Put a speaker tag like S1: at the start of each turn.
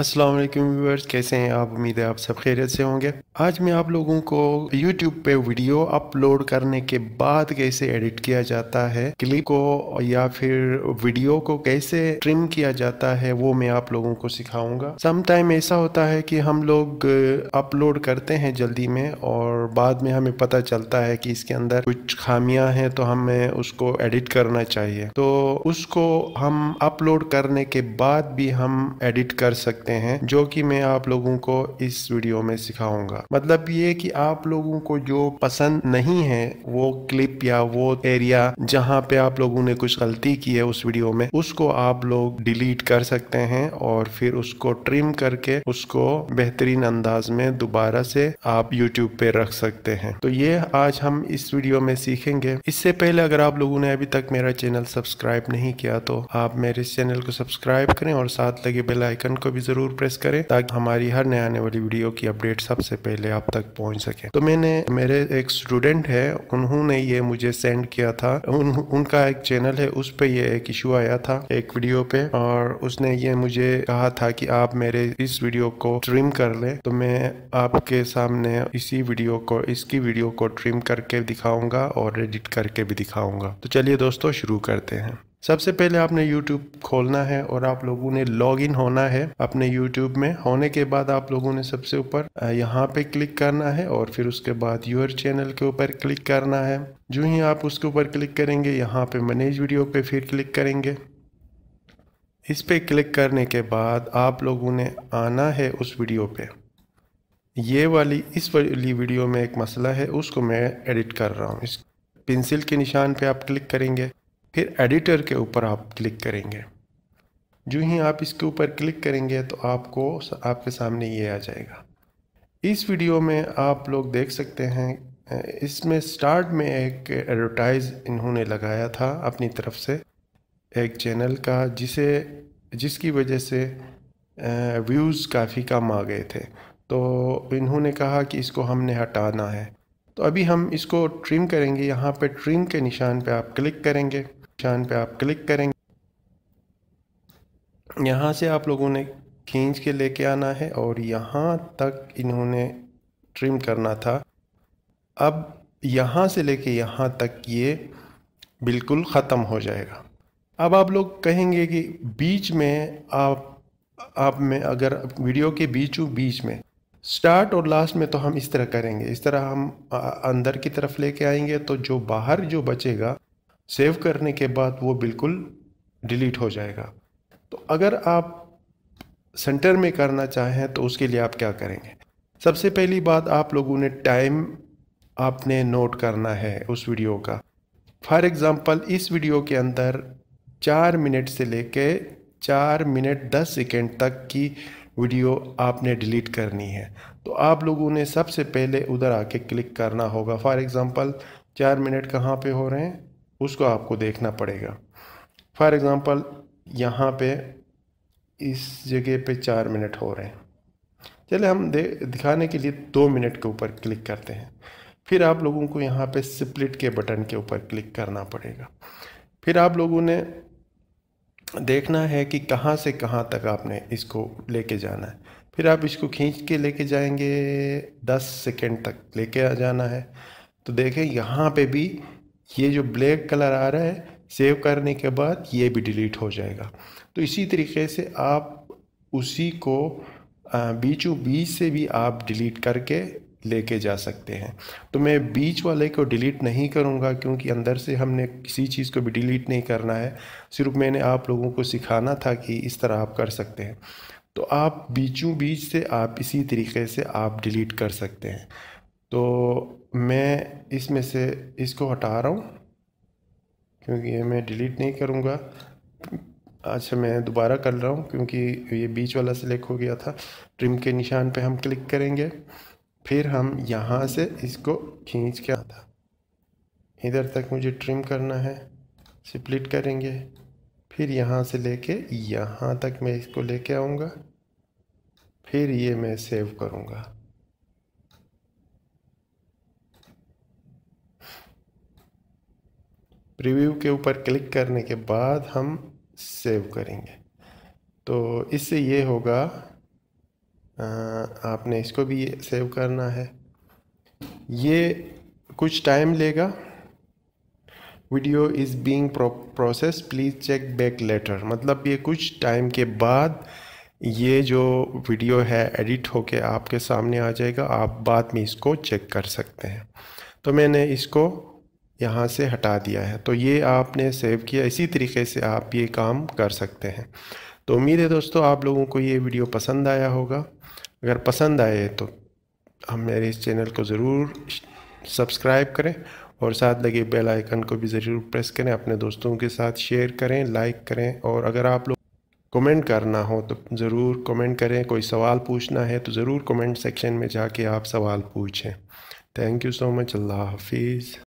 S1: अस्सलाम वालेकुम व्यूअर्स कैसे हैं आप उम्मीद है आप सब खैरियत से होंगे आज मैं आप लोगों को YouTube पे वीडियो अपलोड करने के बाद कैसे एडिट किया जाता है क्लिप को या फिर वीडियो को कैसे ट्रिम किया जाता है वो मैं आप लोगों को सिखाऊंगा सम टाइम ऐसा होता है कि हम लोग अपलोड करते हैं जल्दी में और बाद में हमें पता चलता है कि इसके अंदर कुछ खामियां हैं तो हमें उसको एडिट करना चाहिए तो उसको हम अपलोड करने के बाद भी हम एडिट कर सकते सकते हैं जो कि मैं आप लोगों को इस वीडियो में सिखाऊंगा मतलब ये कि आप लोगों को जो पसंद नहीं है वो क्लिप या वो एरिया जहाँ पे आप लोगों ने कुछ गलती की है उस वीडियो में उसको आप लोग डिलीट कर सकते हैं और फिर उसको ट्रिम करके उसको बेहतरीन अंदाज में दोबारा से आप यूट्यूब पे रख सकते हैं तो ये आज हम इस वीडियो में सीखेंगे इससे पहले अगर आप लोगों ने अभी तक मेरा चैनल सब्सक्राइब नहीं किया तो आप मेरे चैनल को सब्सक्राइब करें और साथ लगे बेल आइकन को भी ज़रूर प्रेस करें ताकि हमारी हर नए आने वाली वीडियो की अपडेट सबसे पहले आप तक पहुंच सके तो मैंने मेरे एक स्टूडेंट है उन्होंने ये मुझे सेंड किया था उन, उनका एक चैनल है उस पर यह एक इशू आया था एक वीडियो पे और उसने ये मुझे कहा था कि आप मेरे इस वीडियो को ट्रिम कर ले तो मैं आपके सामने इसी वीडियो को इसकी वीडियो को ट्रिम करके दिखाऊंगा और एडिट करके भी दिखाऊंगा तो चलिए दोस्तों शुरू करते हैं सबसे पहले आपने YouTube खोलना है और आप लोगों ने लॉगिन होना है अपने YouTube में होने के बाद आप लोगों ने सबसे ऊपर यहाँ पे क्लिक करना है और फिर उसके बाद यूर चैनल के ऊपर क्लिक करना है जो ही आप उसके ऊपर क्लिक करेंगे यहाँ पे मैनेज वीडियो पे फिर क्लिक करेंगे इस पर क्लिक करने के बाद आप लोगों ने आना है उस वीडियो पे ये वाली इस वाली वीडियो में एक मसला है उसको मैं एडिट कर रहा हूँ इस पेंसिल के निशान पे आप क्लिक करेंगे फिर एडिटर के ऊपर आप क्लिक करेंगे जो ही आप इसके ऊपर क्लिक करेंगे तो आपको आपके सामने ये आ जाएगा इस वीडियो में आप लोग देख सकते हैं इसमें स्टार्ट में एक एडवर्टाइज़ इन्होंने लगाया था अपनी तरफ से एक चैनल का जिसे जिसकी वजह से व्यूज़ काफ़ी कम आ गए थे तो इन्होंने कहा कि इसको हमने हटाना है तो अभी हम इसको ट्रिम करेंगे यहाँ पे ट्रिम के निशान पे आप क्लिक करेंगे निशान पे आप क्लिक करेंगे यहाँ से आप लोगों ने खींच के लेके आना है और यहाँ तक इन्होंने ट्रिम करना था अब यहाँ से लेके यहाँ तक ये बिल्कुल ख़त्म हो जाएगा अब आप लोग कहेंगे कि बीच में आप आप में अगर वीडियो के बीचों बीच में स्टार्ट और लास्ट में तो हम इस तरह करेंगे इस तरह हम अंदर की तरफ लेके आएंगे तो जो बाहर जो बचेगा सेव करने के बाद वो बिल्कुल डिलीट हो जाएगा तो अगर आप सेंटर में करना चाहें तो उसके लिए आप क्या करेंगे सबसे पहली बात आप लोगों ने टाइम आपने नोट करना है उस वीडियो का फॉर एग्ज़ाम्पल इस वीडियो के अंदर चार मिनट से ले कर चार मिनट दस सेकेंड तक की वीडियो आपने डिलीट करनी है तो आप लोगों ने सबसे पहले उधर आके क्लिक करना होगा फॉर एग्ज़ाम्पल चार मिनट कहाँ पे हो रहे हैं उसको आपको देखना पड़ेगा फॉर एग्ज़ाम्पल यहाँ पे इस जगह पे चार मिनट हो रहे हैं चले हम दे दिखाने के लिए दो मिनट के ऊपर क्लिक करते हैं फिर आप लोगों को यहाँ पे स्प्लिट के बटन के ऊपर क्लिक करना पड़ेगा फिर आप लोगों ने देखना है कि कहाँ से कहाँ तक आपने इसको लेके जाना है फिर आप इसको खींच के लेके जाएंगे दस सेकेंड तक लेके आ जाना है तो देखें यहाँ पे भी ये जो ब्लैक कलर आ रहा है सेव करने के बाद ये भी डिलीट हो जाएगा तो इसी तरीके से आप उसी को बीचों बीच से भी आप डिलीट करके लेके जा सकते हैं तो मैं बीच वाले को डिलीट नहीं करूँगा क्योंकि अंदर से हमने किसी चीज़ को भी डिलीट नहीं करना है सिर्फ मैंने आप लोगों को सिखाना था कि इस तरह आप कर सकते हैं तो आप बीचों बीच से आप इसी तरीके से आप डिलीट कर सकते हैं तो मैं इसमें से इसको हटा रहा हूँ क्योंकि ये मैं डिलीट नहीं करूँगा अच्छा मैं दोबारा कर रहा हूँ क्योंकि ये बीच वाला सिलेक्ट हो गया था ट्रिम के निशान पे हम क्लिक करेंगे फिर हम यहाँ से इसको खींच के आता इधर तक मुझे ट्रिम करना है स्प्लिट करेंगे फिर यहाँ से लेके यहाँ तक मैं इसको लेके आऊँगा फिर ये मैं सेव करूँगा प्रीव्यू के ऊपर क्लिक करने के बाद हम सेव करेंगे तो इससे ये होगा आपने इसको भी सेव करना है ये कुछ टाइम लेगा video is being process please check back later मतलब ये कुछ टाइम के बाद ये जो वीडियो है एडिट होके आपके सामने आ जाएगा आप बाद में इसको चेक कर सकते हैं तो मैंने इसको यहाँ से हटा दिया है तो ये आपने सेव किया इसी तरीके से आप ये काम कर सकते हैं तो उम्मीद है दोस्तों आप लोगों को ये वीडियो पसंद आया होगा अगर पसंद आए तो हम मेरे इस चैनल को ज़रूर सब्सक्राइब करें और साथ लगे बेल आइकन को भी ज़रूर प्रेस करें अपने दोस्तों के साथ शेयर करें लाइक करें और अगर आप लोग कमेंट करना हो तो ज़रूर कमेंट करें कोई सवाल पूछना है तो ज़रूर कमेंट सेक्शन में जाके आप सवाल पूछें थैंक यू सो मच अल्लाह हाफिज़